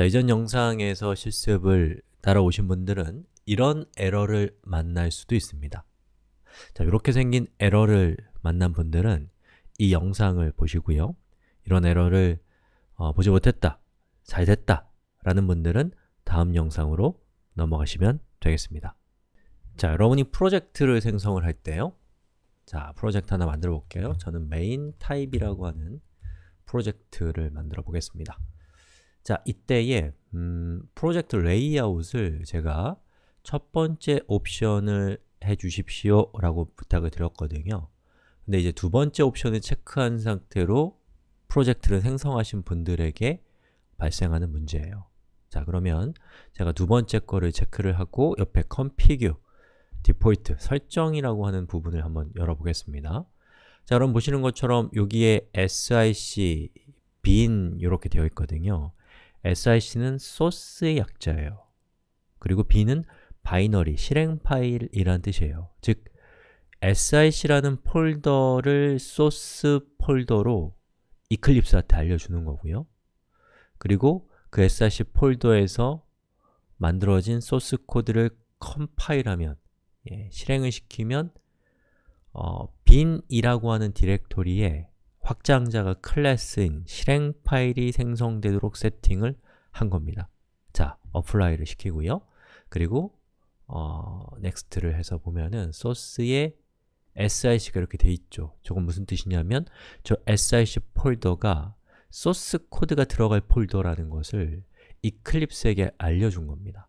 자, 이전 영상에서 실습을 따라오신 분들은 이런 에러를 만날 수도 있습니다. 자, 이렇게 생긴 에러를 만난 분들은 이 영상을 보시고요. 이런 에러를 어, 보지 못했다, 잘 됐다 라는 분들은 다음 영상으로 넘어가시면 되겠습니다. 자, 여러분이 프로젝트를 생성을 할 때요. 자, 프로젝트 하나 만들어 볼게요. 저는 메인 타입이라고 하는 프로젝트를 만들어 보겠습니다. 자, 이때에 음, 프로젝트 레이아웃을 제가 첫 번째 옵션을 해 주십시오 라고 부탁을 드렸거든요. 근데 이제 두 번째 옵션을 체크한 상태로 프로젝트를 생성하신 분들에게 발생하는 문제예요. 자, 그러면 제가 두 번째 거를 체크를 하고 옆에 config, default, 설정이라고 하는 부분을 한번 열어보겠습니다. 자, 여러분 보시는 것처럼 여기에 sic bin 이렇게 되어 있거든요. SIC는 소스의 약자예요. 그리고 B는 바이너리, 실행 파일이라는 뜻이에요. 즉, SIC라는 폴더를 소스 폴더로 e c l i p s e 한테 알려주는 거고요. 그리고 그 SIC 폴더에서 만들어진 소스 코드를 컴파일하면 예, 실행을 시키면 어, n 이라고 하는 디렉토리에 확장자가 클래스인 실행 파일이 생성되도록 세팅을 한 겁니다. 자, apply를 시키고요. 그리고 어, next를 해서 보면은 소스에 SIC가 이렇게 돼 있죠. 저건 무슨 뜻이냐면 저 SIC 폴더가 소스 코드가 들어갈 폴더라는 것을 e c l i p s e 에게 알려준 겁니다.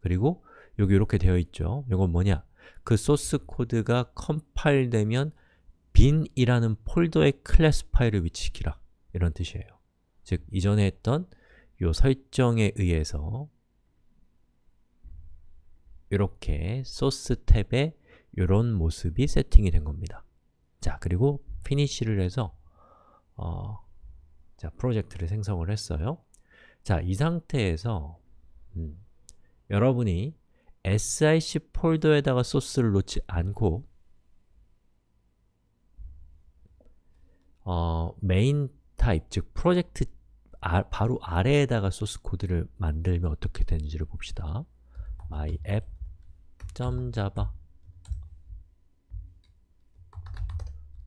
그리고 여기 이렇게 되어 있죠. 이건 뭐냐? 그 소스 코드가 컴파일되면 bin이라는 폴더에 클래스 파일을 위치시키라 이런 뜻이에요. 즉, 이전에 했던 요 설정에 의해서 이렇게 소스 탭에 이런 모습이 세팅이 된 겁니다. 자, 그리고 피니시를 해서 어, 자, 프로젝트를 생성을 했어요. 자, 이 상태에서 음, 여러분이 SIC 폴더에다가 소스를 놓지 않고 어, 메인 타입, 즉 프로젝트 아, 바로 아래에다가 소스 코드를 만들면 어떻게 되는지를 봅시다. my app.java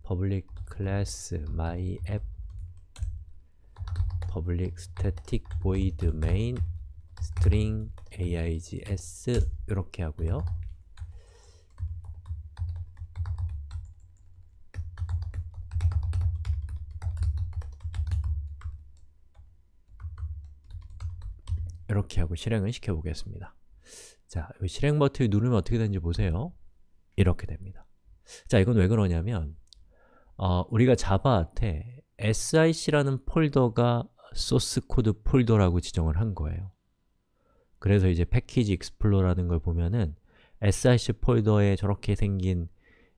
public class my app public static void main string aigs 이렇게 하고요. 이렇게 하고 실행을 시켜보겠습니다. 자, 실행 버튼을 누르면 어떻게 되는지 보세요. 이렇게 됩니다. 자, 이건 왜 그러냐면 어, 우리가 자바한테 SIC라는 폴더가 소스 코드 폴더라고 지정을 한 거예요. 그래서 이제 패키지 익스플로라는 걸 보면은 SIC 폴더에 저렇게 생긴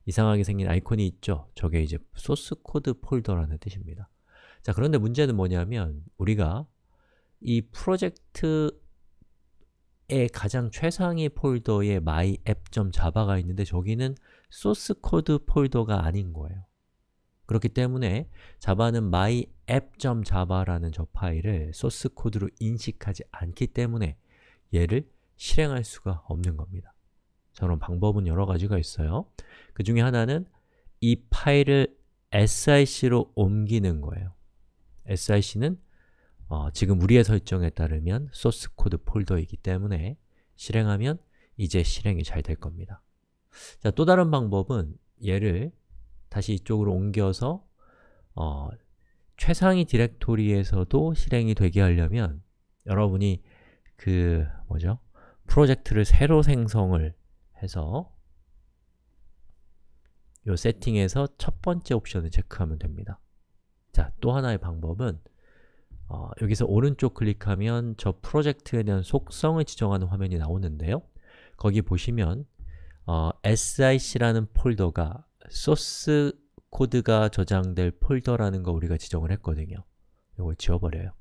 이상하게 생긴 아이콘이 있죠? 저게 이제 소스 코드 폴더라는 뜻입니다. 자, 그런데 문제는 뭐냐면 우리가 이 프로젝트의 가장 최상위 폴더에 my app.java가 있는데 저기는 소스 코드 폴더가 아닌 거예요. 그렇기 때문에 자바는 my app.java라는 저 파일을 소스 코드로 인식하지 않기 때문에 얘를 실행할 수가 없는 겁니다. 저런 방법은 여러 가지가 있어요. 그 중에 하나는 이 파일을 SIC로 옮기는 거예요. SIC는 어, 지금 우리의 설정에 따르면 소스 코드 폴더이기 때문에 실행하면 이제 실행이 잘 될 겁니다. 자, 또 다른 방법은 얘를 다시 이쪽으로 옮겨서 어, 최상위 디렉토리에서도 실행이 되게 하려면 여러분이 그 뭐죠? 프로젝트를 새로 생성을 해서 요 세팅에서 첫 번째 옵션을 체크하면 됩니다. 자, 또 하나의 방법은 어, 여기서 오른쪽 클릭하면 저 프로젝트에 대한 속성을 지정하는 화면이 나오는데요. 거기 보시면 어, SIC라는 폴더가 소스 코드가 저장될 폴더라는 거 우리가 지정을 했거든요. 이걸 지워버려요.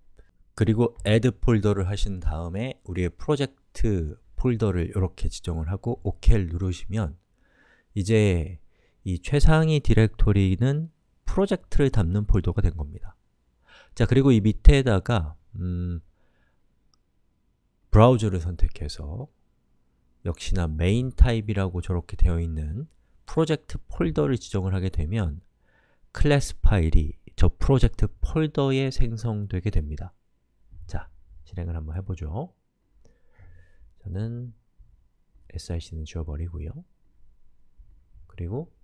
그리고 add 폴더를 하신 다음에 우리의 프로젝트 폴더를 이렇게 지정을 하고 OK를 누르시면 이제 이 최상위 디렉토리는 프로젝트를 담는 폴더가 된 겁니다. 자, 그리고 이 밑에다가 음, 브라우저를 선택해서 역시나 메인 타입이라고 저렇게 되어 있는 프로젝트 폴더를 지정을 하게 되면 클래스 파일이 저 프로젝트 폴더에 생성되게 됩니다. 자, 실행을 한번 해보죠. 저는 SIC는 지워버리고요. 그리고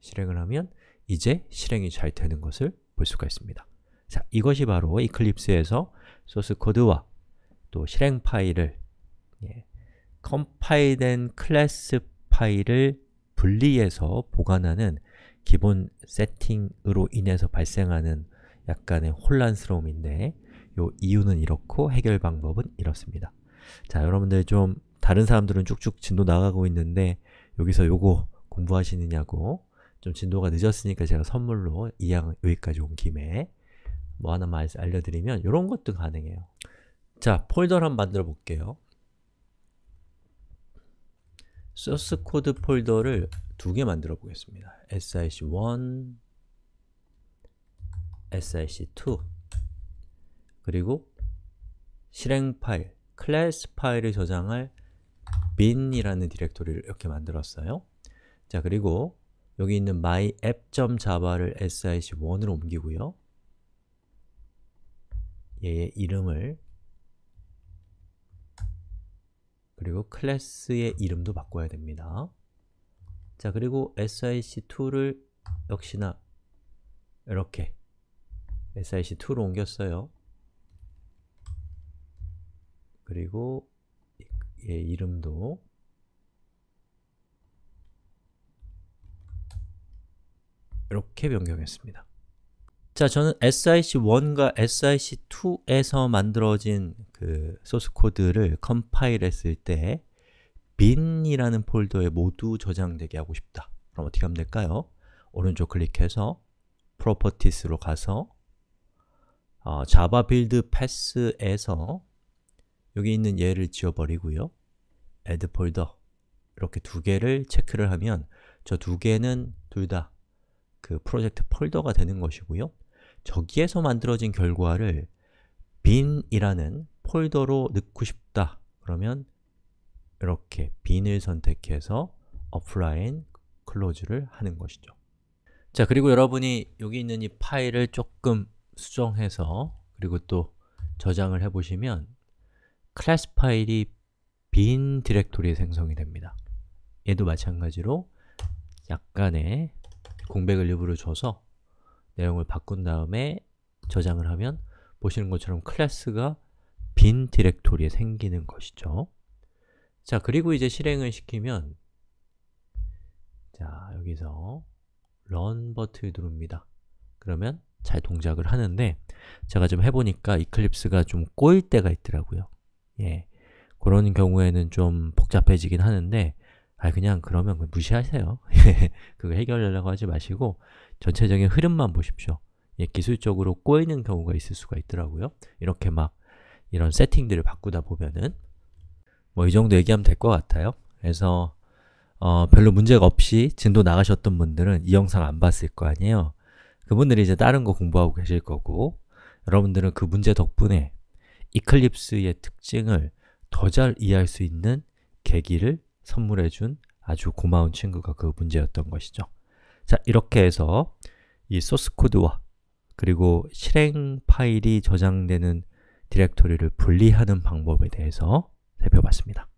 실행을 하면 이제 실행이 잘 되는 것을 볼 수가 있습니다. 자, 이것이 바로 이클립스에서 소스 코드와 또 실행 파일을 예, 컴파일된 클래스 파일을 분리해서 보관하는 기본 세팅으로 인해서 발생하는 약간의 혼란스러움인데 요 이유는 이렇고 해결 방법은 이렇습니다. 자, 여러분들 좀 다른 사람들은 쭉쭉 진도 나가고 있는데 여기서 요거 공부하시느냐고 좀 진도가 늦었으니까 제가 선물로 이 양 여기까지 온 김에 뭐 하나만 알려드리면 이런 것도 가능해요. 자, 폴더를 한번 만들어 볼게요. 소스 코드 폴더를 두 개 만들어 보겠습니다. sic1, sic2 그리고 실행 파일, 클래스 파일을 저장할 bin이라는 디렉토리를 이렇게 만들었어요. 자, 그리고 여기 있는 my app.java를 sic1으로 옮기고요. 얘의 이름을 그리고 클래스의 이름도 바꿔야 됩니다. 자, 그리고 sic2를 역시나 이렇게 sic2로 옮겼어요. 그리고 얘 이름도 이렇게 변경했습니다. 자, 저는 SIC1과 SIC2에서 만들어진 그 소스 코드를 컴파일했을 때 bin이라는 폴더에 모두 저장되게 하고 싶다. 그럼 어떻게 하면 될까요? 오른쪽 클릭해서 p p r o e r t i e s 로 가서 어, Java Build Path에서 여기 있는 얘를 지워버리고요. add 폴더 이렇게 두 개를 체크를 하면 저 두 개는 둘 다 그 프로젝트 폴더가 되는 것이고요. 저기에서 만들어진 결과를 bin이라는 폴더로 넣고 싶다. 그러면 이렇게 bin을 선택해서 o f f l i n e close를 하는 것이죠. 자, 그리고 여러분이 여기 있는 이 파일을 조금 수정해서 그리고 또 저장을 해보시면 클래스 파일이 b i 빈 디렉토리에 생성이 됩니다. 얘도 마찬가지로 약간의 공백을 일부러 줘서 내용을 바꾼 다음에 저장을 하면 보시는 것처럼 클래스가 빈 디렉토리에 생기는 것이죠. 자, 그리고 이제 실행을 시키면 자, 여기서 런 버튼을 누릅니다. 그러면 잘 동작을 하는데 제가 좀 해보니까 이클립스가 좀 꼬일 때가 있더라고요. 예, 그런 경우에는 좀 복잡해지긴 하는데 아 그냥 그러면 무시하세요. 그거 해결하려고 하지 마시고 전체적인 흐름만 보십시오. 예, 기술적으로 꼬이는 경우가 있을 수가 있더라고요. 이렇게 막 이런 세팅들을 바꾸다 보면은 뭐 이 정도 얘기하면 될 것 같아요. 그래서 어, 별로 문제가 없이 진도 나가셨던 분들은 이 영상 안 봤을 거 아니에요. 그분들이 이제 다른 거 공부하고 계실 거고 여러분들은 그 문제 덕분에 이클립스의 특징을 더 잘 이해할 수 있는 계기를 선물해준 아주 고마운 친구가 그 문제였던 것이죠. 자, 이렇게 해서 이 소스 코드와 그리고 실행 파일이 저장되는 디렉토리를 분리하는 방법에 대해서 살펴봤습니다.